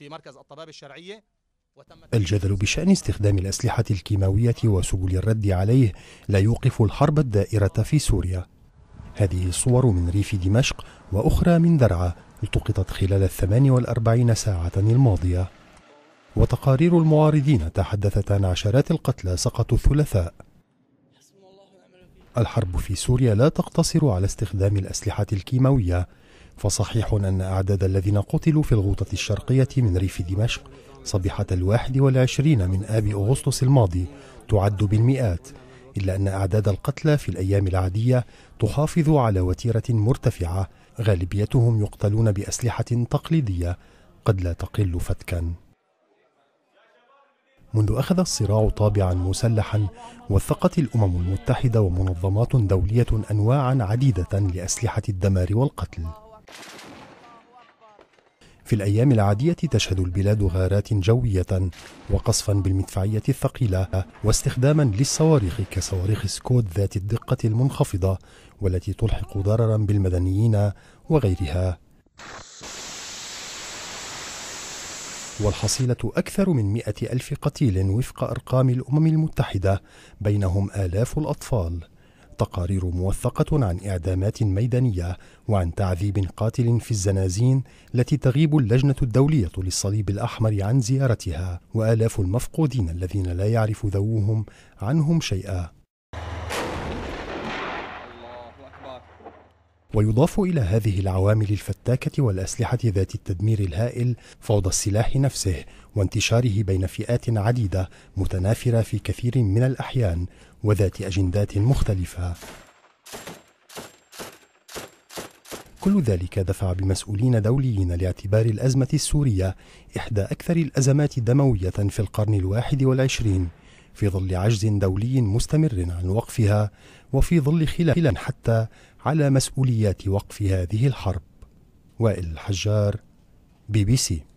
في مركز الطباب الشرعية الجدل بشأن استخدام الأسلحة الكيماوية وسبل الرد عليه لا يوقف الحرب الدائرة في سوريا هذه الصور من ريف دمشق وأخرى من درعا التقطت خلال الثمان والأربعين ساعة الماضية وتقارير المعارضين تحدثت عن عشرات القتلى سقطوا الثلاثاء الحرب في سوريا لا تقتصر على استخدام الأسلحة الكيماوية فصحيح أن أعداد الذين قتلوا في الغوطة الشرقية من ريف دمشق صبيحة الواحد والعشرين من آب أغسطس الماضي تعد بالمئات إلا أن أعداد القتلى في الأيام العادية تحافظ على وتيرة مرتفعة غالبيتهم يقتلون بأسلحة تقليدية قد لا تقل فتكا منذ أخذ الصراع طابعا مسلحا وثقت الأمم المتحدة ومنظمات دولية أنواعا عديدة لأسلحة الدمار والقتل في الأيام العادية تشهد البلاد غارات جوية وقصفا بالمدفعية الثقيلة واستخداما للصواريخ كصواريخ سكود ذات الدقة المنخفضة والتي تلحق ضررا بالمدنيين وغيرها والحصيلة أكثر من مئة ألف قتيل وفق أرقام الأمم المتحدة بينهم آلاف الأطفال تقارير موثقة عن إعدامات ميدانية وعن تعذيب قاتل في الزنازين التي تغيب اللجنة الدولية للصليب الأحمر عن زيارتها وآلاف المفقودين الذين لا يعرف ذووهم عنهم شيئا ويضاف إلى هذه العوامل الفتاكة والأسلحة ذات التدمير الهائل فوضى السلاح نفسه وانتشاره بين فئات عديدة متنافرة في كثير من الأحيان وذات أجندات مختلفة كل ذلك دفع بمسؤولين دوليين لاعتبار الأزمة السورية إحدى أكثر الأزمات دموية في القرن الواحد والعشرين في ظل عجز دولي مستمر عن وقفها وفي ظل خلاف حتى على مسؤوليات وقف هذه الحرب وائل الحجار بي بي سي